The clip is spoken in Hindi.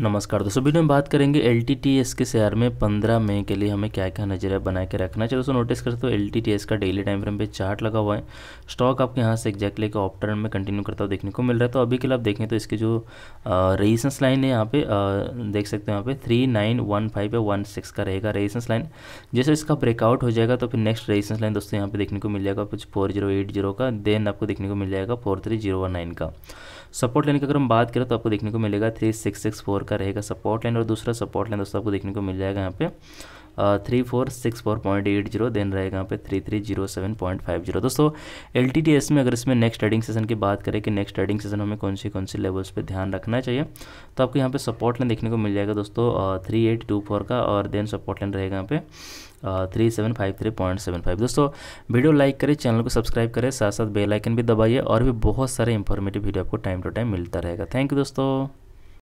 नमस्कार दोस्तों वीडियो में बात करेंगे एल के शेयर में 15 मई के लिए हमें क्या क्या नजरिया बना के रखना चाहिए दोस्तों नोटिस करते हो तो एल का डेली टाइम फ्रेम पे चार्ट लगा हुआ है स्टॉक आपके यहाँ से एक्जैक्टली ऑफ टर्न में कंटिन्यू करता हुआ देखने को मिल रहा है तो अभी के लिए आप देखें तो इसके जो रेजिस्टेंस लाइन है यहाँ पे आ, देख सकते हो यहाँ पे थ्री नाइन वन फाइव या वन सिक्स का रहेगा रेजिस्टेंस लाइन जैसे इसका ब्रेकआउट हो जाएगा तो फिर नेक्स्ट रेजिस्टेंस लाइन दोस्तों यहाँ पे देखने को मिल जाएगा कुछ फोर जीरो एट जीरो का देन आपको देखने को मिल जाएगा four three zero one nine का सपोर्ट लाइन की अगर हम बात करें तो आपको देखने को मिलेगा three six six four four का रहेगा सपोर्ट लाइन और दूसरा सपोर्ट लाइन दोस्तों आपको देखने को मिल जाएगा यहाँ पे three four six four point eight zero then रहेगा यहाँ पे three three zero seven point five zero दोस्तों एल टी टी एस में अगर इसमें नेक्स्ट ट्रेडिंग सेशन की बात करें कि नेक्स्ट ट्रेडिंग सेशन हमें कौन से कौन से लेवल्स पे ध्यान रखना चाहिए तो आपको यहाँ पे सपोर्ट लाइन देखने को मिल जाएगा दोस्तों थ्री एट टू फोर का और देन सपोर्ट लाइन रहेगा यहाँ पे three seven five three point seven five दोस्तों वीडियो लाइक करें चैनल को सब्सक्राइब करें साथ साथ बेल आइकन भी दबाइए और भी बहुत सारे इंफॉर्मेटिव वीडियो आपको टाइम टू टाइम मिलता रहेगा थैंक यू दोस्तों